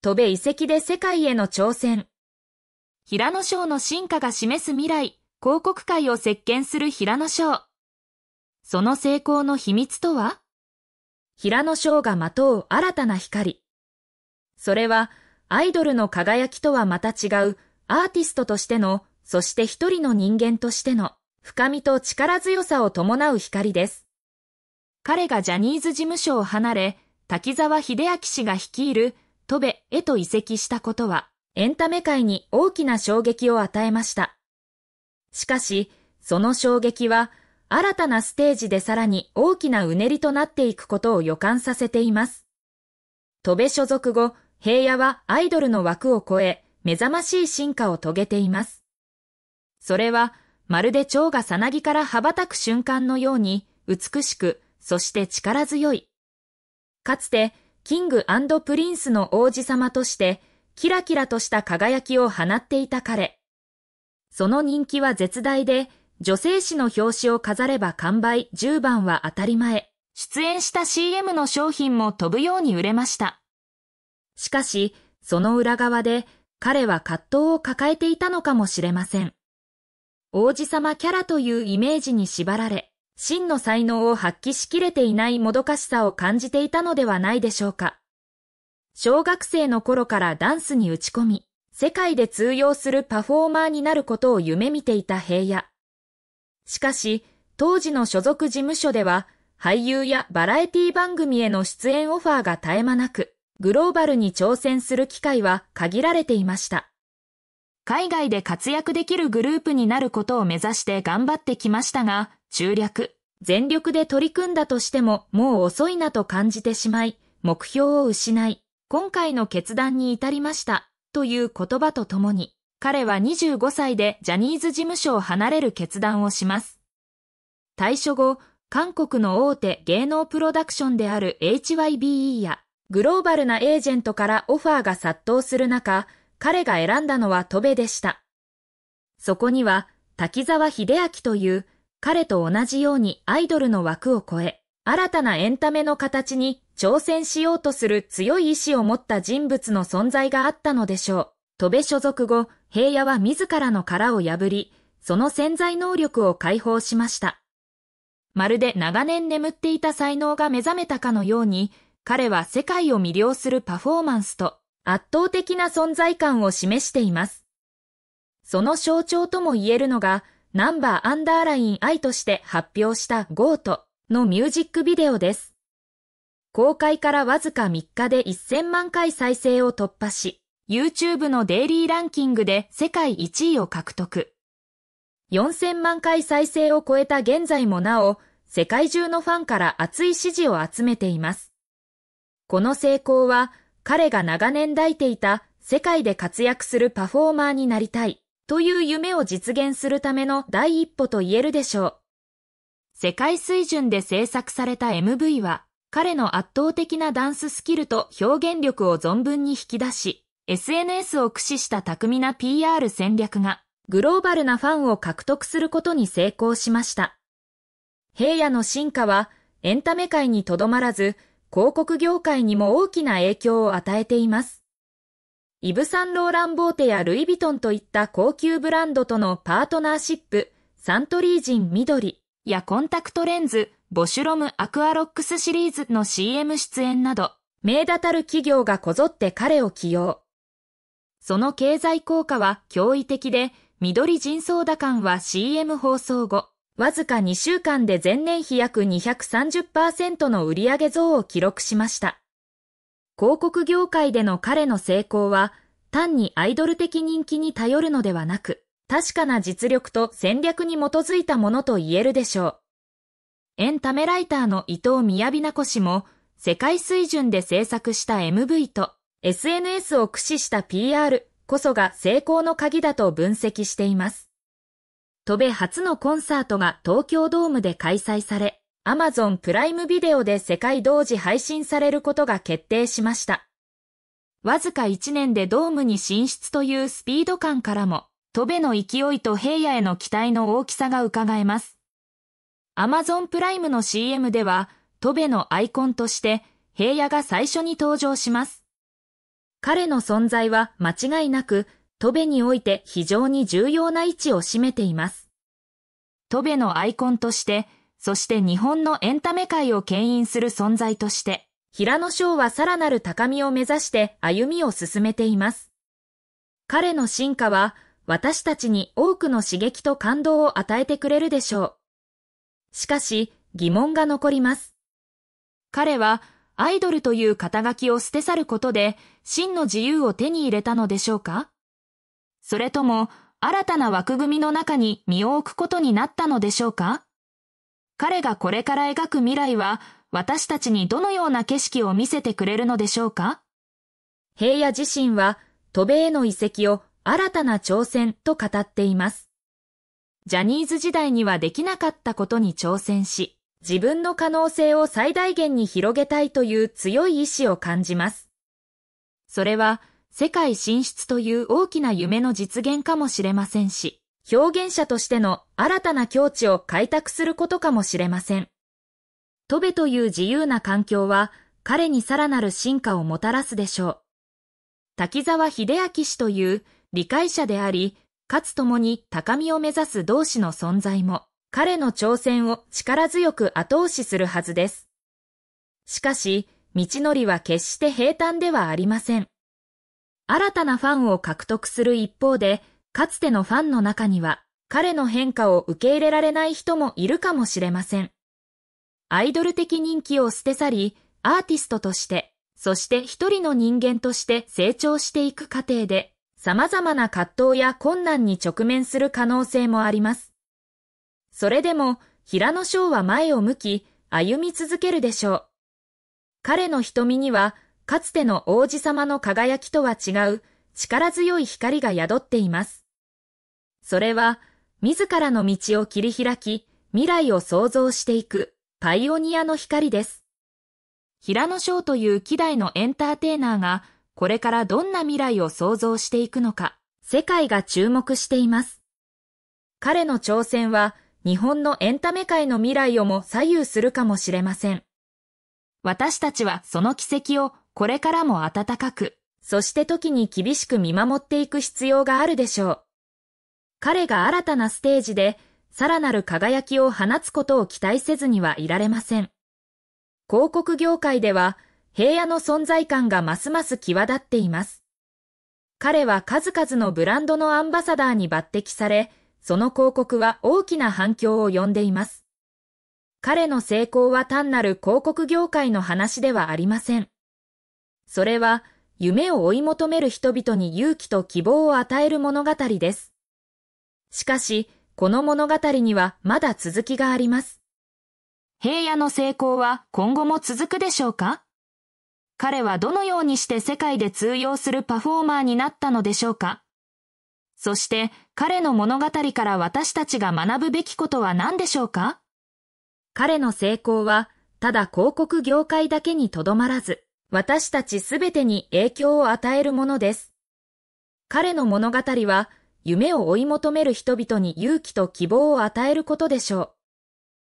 飛べ遺跡で世界への挑戦。平野賞の進化が示す未来、広告界を席巻する平野賞。その成功の秘密とは平野賞がまとう新たな光。それは、アイドルの輝きとはまた違う、アーティストとしての、そして一人の人間としての、深みと力強さを伴う光です。彼がジャニーズ事務所を離れ、滝沢秀明氏が率いる戸部へと移籍したことは、エンタメ界に大きな衝撃を与えました。しかし、その衝撃は、新たなステージでさらに大きなうねりとなっていくことを予感させています。戸部所属後、平野はアイドルの枠を超え、目覚ましい進化を遂げています。それは、まるで蝶がさなぎから羽ばたく瞬間のように、美しく、そして力強い。かつて、キングプリンスの王子様として、キラキラとした輝きを放っていた彼。その人気は絶大で、女性誌の表紙を飾れば完売10番は当たり前。出演した CM の商品も飛ぶように売れました。しかし、その裏側で彼は葛藤を抱えていたのかもしれません。王子様キャラというイメージに縛られ、真の才能を発揮しきれていないもどかしさを感じていたのではないでしょうか。小学生の頃からダンスに打ち込み、世界で通用するパフォーマーになることを夢見ていた平野。しかし、当時の所属事務所では、俳優やバラエティ番組への出演オファーが絶え間なく、グローバルに挑戦する機会は限られていました。海外で活躍できるグループになることを目指して頑張ってきましたが、中略、全力で取り組んだとしてももう遅いなと感じてしまい、目標を失い、今回の決断に至りました、という言葉とともに、彼は25歳でジャニーズ事務所を離れる決断をします。退所後、韓国の大手芸能プロダクションである HYBE やグローバルなエージェントからオファーが殺到する中、彼が選んだのは戸部でした。そこには、滝沢秀明という彼と同じようにアイドルの枠を超え、新たなエンタメの形に挑戦しようとする強い意志を持った人物の存在があったのでしょう。戸部所属後、平野は自らの殻を破り、その潜在能力を解放しました。まるで長年眠っていた才能が目覚めたかのように、彼は世界を魅了するパフォーマンスと圧倒的な存在感を示しています。その象徴とも言えるのが、ナンバーアンダーライン愛として発表した GO トのミュージックビデオです。公開からわずか3日で1000万回再生を突破し、YouTube のデイリーランキングで世界1位を獲得。4000万回再生を超えた現在もなお、世界中のファンから熱い支持を集めています。この成功は、彼が長年抱いていた世界で活躍するパフォーマーになりたいという夢を実現するための第一歩と言えるでしょう。世界水準で制作された MV は彼の圧倒的なダンススキルと表現力を存分に引き出し、SNS を駆使した巧みな PR 戦略がグローバルなファンを獲得することに成功しました。平野の進化はエンタメ界にとどまらず広告業界にも大きな影響を与えています。イブ・サンローラン・ボーテやルイ・ヴィトンといった高級ブランドとのパートナーシップ、サントリー人緑やコンタクトレンズ、ボシュロム・アクアロックスシリーズの CM 出演など、名だたる企業がこぞって彼を起用。その経済効果は驚異的で、緑人相打感は CM 放送後、わずか2週間で前年比約230%の売上増を記録しました。広告業界での彼の成功は、単にアイドル的人気に頼るのではなく、確かな実力と戦略に基づいたものと言えるでしょう。エンタメライターの伊藤宮美奈子氏も、世界水準で制作した MV と SNS を駆使した PR こそが成功の鍵だと分析しています。戸部初のコンサートが東京ドームで開催され、Amazon プライムビデオで世界同時配信されることが決定しました。わずか1年でドームに進出というスピード感からも、戸部の勢いと平野への期待の大きさが伺えます。Amazon プライムの CM では、戸部のアイコンとして、平野が最初に登場します。彼の存在は間違いなく、トベにおいて非常に重要な位置を占めています。トベのアイコンとして、そして日本のエンタメ界を牽引する存在として、平野翔はさらなる高みを目指して歩みを進めています。彼の進化は、私たちに多くの刺激と感動を与えてくれるでしょう。しかし、疑問が残ります。彼は、アイドルという肩書きを捨て去ることで、真の自由を手に入れたのでしょうかそれとも新たな枠組みの中に身を置くことになったのでしょうか彼がこれから描く未来は私たちにどのような景色を見せてくれるのでしょうか平野自身は渡米への遺跡を新たな挑戦と語っています。ジャニーズ時代にはできなかったことに挑戦し、自分の可能性を最大限に広げたいという強い意志を感じます。それは世界進出という大きな夢の実現かもしれませんし、表現者としての新たな境地を開拓することかもしれません。飛べという自由な環境は彼にさらなる進化をもたらすでしょう。滝沢秀明氏という理解者であり、かつ共に高みを目指す同志の存在も、彼の挑戦を力強く後押しするはずです。しかし、道のりは決して平坦ではありません。新たなファンを獲得する一方で、かつてのファンの中には、彼の変化を受け入れられない人もいるかもしれません。アイドル的人気を捨て去り、アーティストとして、そして一人の人間として成長していく過程で、様々な葛藤や困難に直面する可能性もあります。それでも、平野翔は前を向き、歩み続けるでしょう。彼の瞳にはかつての王子様の輝きとは違う力強い光が宿っています。それは、自らの道を切り開き、未来を創造していく、パイオニアの光です。平野翔という希代のエンターテイナーが、これからどんな未来を創造していくのか、世界が注目しています。彼の挑戦は、日本のエンタメ界の未来をも左右するかもしれません。私たちはその奇跡をこれからも温かく、そして時に厳しく見守っていく必要があるでしょう。彼が新たなステージで、さらなる輝きを放つことを期待せずにはいられません。広告業界では、平野の存在感がますます際立っています。彼は数々のブランドのアンバサダーに抜擢され、その広告は大きな反響を呼んでいます。彼の成功は単なる広告業界の話ではありません。それは夢を追い求める人々に勇気と希望を与える物語です。しかし、この物語にはまだ続きがあります。平野の成功は今後も続くでしょうか彼はどのようにして世界で通用するパフォーマーになったのでしょうかそして彼の物語から私たちが学ぶべきことは何でしょうか彼の成功はただ広告業界だけにとどまらず、私たちすべてに影響を与えるものです。彼の物語は、夢を追い求める人々に勇気と希望を与えることでしょう。